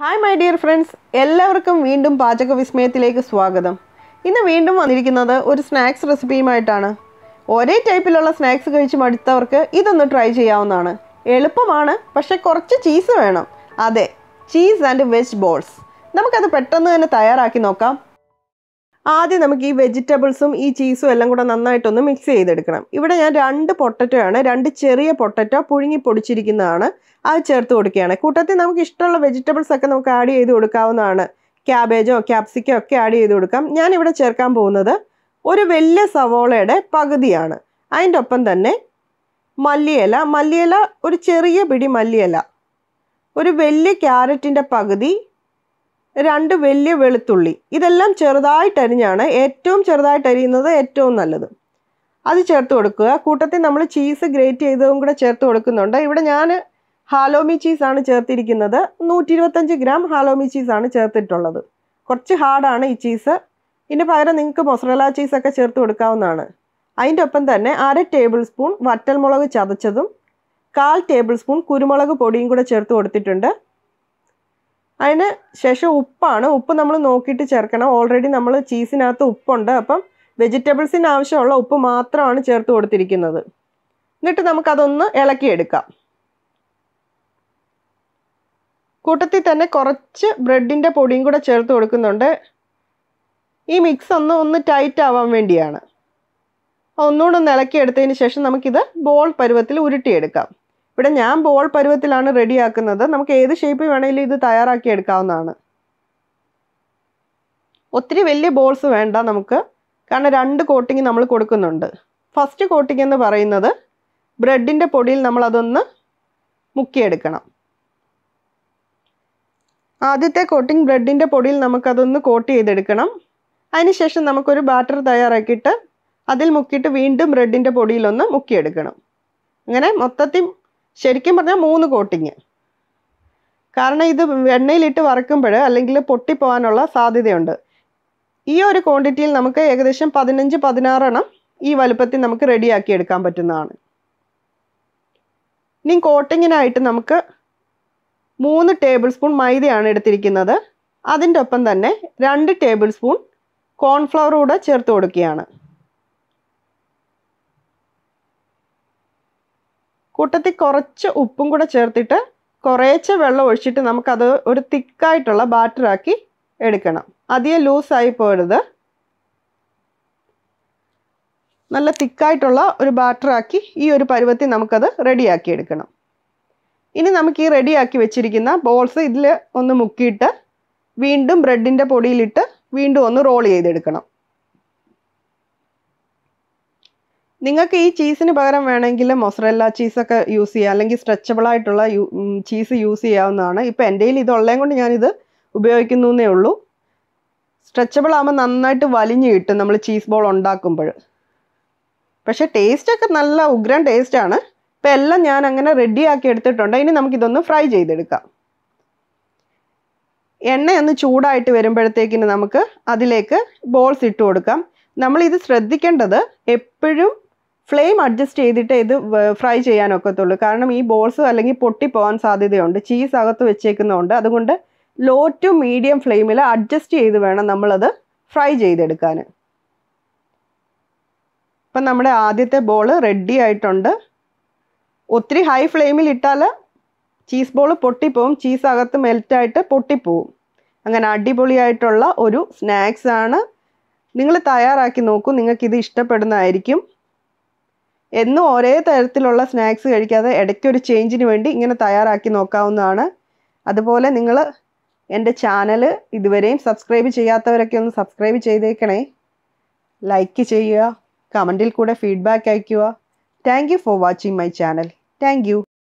hi my dear friends എല്ലാവർക്കും വീണ്ടും പാചക വിസ്മയത്തിലേക്ക് സ്വാഗതം ഇന്ന് വീണ്ടും വന്നിരിക്കുന്നത് ഒരു സ്നാക്സ് റെസിപ്പിയുമായിട്ടാണ് ഒരേ ടൈപ്പിലുള്ള സ്നാക്സ് കഴിച്ച് മടുത്തവർക്ക് ഇതൊന്ന് ട്രൈ ചെയ്യാവുന്നതാണ് എളുപ്പമാണ് പക്ഷേ കുറച്ച് ചീസ് വേണം അതെ ചീസ് ആൻഡ് വെജ് ബോൾസ് നമുക്കത് പെട്ടെന്ന് തന്നെ തയ്യാറാക്കി നോക്കാം ആദ്യം നമുക്ക് ഈ വെജിറ്റബിൾസും ഈ ചീസും എല്ലാം കൂടെ നന്നായിട്ടൊന്ന് മിക്സ് ചെയ്തെടുക്കണം ഇവിടെ ഞാൻ രണ്ട് പൊട്ടറ്റോ ആണ് രണ്ട് ചെറിയ പൊട്ടറ്റോ പുഴുങ്ങി പൊടിച്ചിരിക്കുന്നതാണ് അത് ചേർത്ത് കൊടുക്കുകയാണ് കൂട്ടത്തിൽ നമുക്ക് ഇഷ്ടമുള്ള വെജിറ്റബിൾസ് ഒക്കെ നമുക്ക് ആഡ് ചെയ്ത് കൊടുക്കാവുന്നതാണ് ക്യാബേജോ ക്യാപ്സിക്കോ ഒക്കെ ആഡ് ചെയ്ത് കൊടുക്കാം ഞാനിവിടെ ചേർക്കാൻ പോകുന്നത് ഒരു വലിയ സവോളയുടെ പകുതിയാണ് അതിൻ്റെ ഒപ്പം തന്നെ മല്ലിയില മല്ലിയില ഒരു ചെറിയ പിടി മല്ലിയില ഒരു വലിയ ക്യാരറ്റിൻ്റെ പകുതി രണ്ട് വലിയ വെളുത്തുള്ളി ഇതെല്ലാം ചെറുതായിട്ട് അരിഞ്ഞാണ് ഏറ്റവും ചെറുതായിട്ട് അരിയുന്നത് ഏറ്റവും നല്ലത് അത് ചേർത്ത് കൊടുക്കുക കൂട്ടത്തിൽ നമ്മൾ ചീസ് ഗ്രേറ്റ് ചെയ്തതും കൂടെ ചേർത്ത് കൊടുക്കുന്നുണ്ട് ഇവിടെ ഞാൻ ഹാലോമി ചീസാണ് ചേർത്തിരിക്കുന്നത് നൂറ്റി ഇരുപത്തഞ്ച് ഗ്രാം ഹാലോമി ചീസാണ് ചേർത്തിട്ടുള്ളത് കുറച്ച് ഹാർഡാണ് ഈ ചീസ് ഇതിന് പകരം നിങ്ങൾക്ക് മൊസറല ചീസൊക്കെ ചേർത്ത് കൊടുക്കാവുന്നതാണ് അതിൻ്റെ ഒപ്പം തന്നെ അര ടേബിൾ സ്പൂൺ വറ്റൽമുളക് ചതച്ചതും കാൽ ടേബിൾ സ്പൂൺ കുരുമുളക് പൊടിയും കൂടെ ചേർത്ത് കൊടുത്തിട്ടുണ്ട് അതിന് ശേഷം ഉപ്പാണ് ഉപ്പ് നമ്മൾ നോക്കിയിട്ട് ചേർക്കണം ഓൾറെഡി നമ്മൾ ചീസിനകത്ത് ഉപ്പുണ്ട് അപ്പം വെജിറ്റബിൾസിന് ആവശ്യമുള്ള ഉപ്പ് മാത്രമാണ് ചേർത്ത് കൊടുത്തിരിക്കുന്നത് എന്നിട്ട് നമുക്കതൊന്ന് ഇളക്കിയെടുക്കാം കൂട്ടത്തിൽ തന്നെ കുറച്ച് ബ്രെഡിൻ്റെ പൊടിയും കൂടെ ചേർത്ത് കൊടുക്കുന്നുണ്ട് ഈ മിക്സ് ഒന്ന് ഒന്ന് ടൈറ്റ് ആവാൻ വേണ്ടിയാണ് ഒന്നുകൂടെ ഒന്ന് ഇളക്കിയെടുത്തതിന് ശേഷം നമുക്കിത് ബോൾ പരുവത്തിൽ ഉരുട്ടിയെടുക്കാം ഇവിടെ ഞാൻ ബോൾ പരുവത്തിലാണ് റെഡിയാക്കുന്നത് നമുക്ക് ഏത് ഷേപ്പ് വേണമെങ്കിലും ഇത് തയ്യാറാക്കി എടുക്കാവുന്നതാണ് ഒത്തിരി വലിയ ബോൾസ് വേണ്ട നമുക്ക് കാരണം രണ്ട് കോട്ടിങ് നമ്മൾ കൊടുക്കുന്നുണ്ട് ഫസ്റ്റ് കോട്ടിങ് എന്ന് പറയുന്നത് ബ്രെഡിൻ്റെ പൊടിയിൽ നമ്മളതൊന്ന് മുക്കിയെടുക്കണം ആദ്യത്തെ കോട്ടിങ് ബ്രെഡിൻ്റെ പൊടിയിൽ നമുക്കതൊന്ന് കോട്ട് ചെയ്തെടുക്കണം അതിനുശേഷം നമുക്കൊരു ബാറ്റർ തയ്യാറാക്കിയിട്ട് അതിൽ മുക്കിയിട്ട് വീണ്ടും ബ്രെഡിൻ്റെ പൊടിയിലൊന്ന് മുക്കിയെടുക്കണം അങ്ങനെ മൊത്തത്തിൽ ശരിക്കും പറഞ്ഞാൽ മൂന്ന് കോട്ടിങ് കാരണം ഇത് എണ്ണയിലിട്ട് വറക്കുമ്പോൾ അല്ലെങ്കിൽ പൊട്ടിപ്പോവാനുള്ള സാധ്യതയുണ്ട് ഈ ഒരു ക്വാണ്ടിറ്റിയിൽ നമുക്ക് ഏകദേശം പതിനഞ്ച് പതിനാറെണ്ണം ഈ വലുപ്പത്തിൽ നമുക്ക് റെഡിയാക്കി എടുക്കാൻ പറ്റുന്നതാണ് ഇനി കോട്ടിങ്ങിനായിട്ട് നമുക്ക് മൂന്ന് ടേബിൾ സ്പൂൺ മൈദയാണ് എടുത്തിരിക്കുന്നത് അതിൻ്റെ ഒപ്പം തന്നെ രണ്ട് ടേബിൾ സ്പൂൺ കോൺഫ്ലവർ കൂടെ ചേർത്ത് കൊടുക്കുകയാണ് കൂട്ടത്തിൽ കുറച്ച് ഉപ്പും കൂടെ ചേർത്തിട്ട് കുറേശ്ശെ വെള്ളം ഒഴിച്ചിട്ട് നമുക്കത് ഒരു തിക്കായിട്ടുള്ള ബാറ്ററാക്കി എടുക്കണം അധികം ലൂസായി പോരുത് നല്ല തിക്കായിട്ടുള്ള ഒരു ബാറ്ററാക്കി ഈ ഒരു പരുവത്തിൽ നമുക്കത് റെഡിയാക്കി എടുക്കണം ഇനി നമുക്ക് ഈ റെഡിയാക്കി വെച്ചിരിക്കുന്ന ബോൾസ് ഇതിൽ ഒന്ന് മുക്കിയിട്ട് വീണ്ടും ബ്രെഡിൻ്റെ പൊടിയിലിട്ട് വീണ്ടും ഒന്ന് റോൾ ചെയ്തെടുക്കണം നിങ്ങൾക്ക് ഈ ചീസിന് പകരം വേണമെങ്കിൽ മൊസറല്ല ചീസൊക്കെ യൂസ് ചെയ്യാം അല്ലെങ്കിൽ സ്ട്രെച്ചബിൾ ആയിട്ടുള്ള ചീസ് യൂസ് ചെയ്യാവുന്നതാണ് ഇപ്പോൾ എൻ്റെ കയ്യിൽ ഇതുള്ളതും കൊണ്ട് ഞാനിത് ഉപയോഗിക്കുന്നു എന്നേ ഉള്ളൂ സ്ട്രെച്ചബിൾ ആകുമ്പോൾ നന്നായിട്ട് വലിഞ്ഞു കിട്ടും നമ്മൾ ചീസ് ബോൾ ഉണ്ടാക്കുമ്പോൾ പക്ഷേ ടേസ്റ്റൊക്കെ നല്ല ഉഗ്രൻ ടേസ്റ്റാണ് ഇപ്പം എല്ലാം ഞാൻ അങ്ങനെ റെഡിയാക്കി എടുത്തിട്ടുണ്ട് ഇനി നമുക്കിതൊന്ന് ഫ്രൈ ചെയ്തെടുക്കാം എണ്ണയൊന്ന് ചൂടായിട്ട് വരുമ്പോഴത്തേക്കിന് നമുക്ക് അതിലേക്ക് ബോൾസ് ഇട്ട് കൊടുക്കാം നമ്മളിത് ശ്രദ്ധിക്കേണ്ടത് എപ്പോഴും ഫ്ലെയിം അഡ്ജസ്റ്റ് ചെയ്തിട്ടേ ഇത് ഫ്രൈ ചെയ്യാൻ ഒക്കത്തുള്ളൂ കാരണം ഈ ബോൾസ് അല്ലെങ്കിൽ പൊട്ടിപ്പോകാൻ സാധ്യതയുണ്ട് ചീസ് അകത്ത് വെച്ചേക്കുന്നതുകൊണ്ട് അതുകൊണ്ട് ലോ ടു മീഡിയം ഫ്ലെയിമിൽ അഡ്ജസ്റ്റ് ചെയ്ത് വേണം നമ്മളത് ഫ്രൈ ചെയ്തെടുക്കാൻ ഇപ്പം നമ്മുടെ ആദ്യത്തെ ബോൾ റെഡി ആയിട്ടുണ്ട് ഒത്തിരി ഹൈ ഫ്ലെയിമിൽ ഇട്ടാൽ ചീസ് ബോൾ പൊട്ടിപ്പോവും ചീസ് അകത്ത് മെൽറ്റായിട്ട് പൊട്ടിപ്പോവും അങ്ങനെ അടിപൊളിയായിട്ടുള്ള ഒരു സ്നാക്സാണ് നിങ്ങൾ തയ്യാറാക്കി നോക്കൂ നിങ്ങൾക്കിത് ഇഷ്ടപ്പെടുന്നതായിരിക്കും എന്നും ഒരേ തരത്തിലുള്ള സ്നാക്സ് കഴിക്കാതെ ഇടയ്ക്കൊരു ചേഞ്ചിന് വേണ്ടി ഇങ്ങനെ തയ്യാറാക്കി നോക്കാവുന്നതാണ് അതുപോലെ നിങ്ങൾ എൻ്റെ ചാനൽ ഇതുവരെയും സബ്സ്ക്രൈബ് ചെയ്യാത്തവരൊക്കെ ഒന്ന് സബ്സ്ക്രൈബ് ചെയ്തേക്കണേ ലൈക്ക് ചെയ്യുക കമൻറ്റിൽ കൂടെ ഫീഡ്ബാക്ക് അയയ്ക്കുക thank for watching my channel thank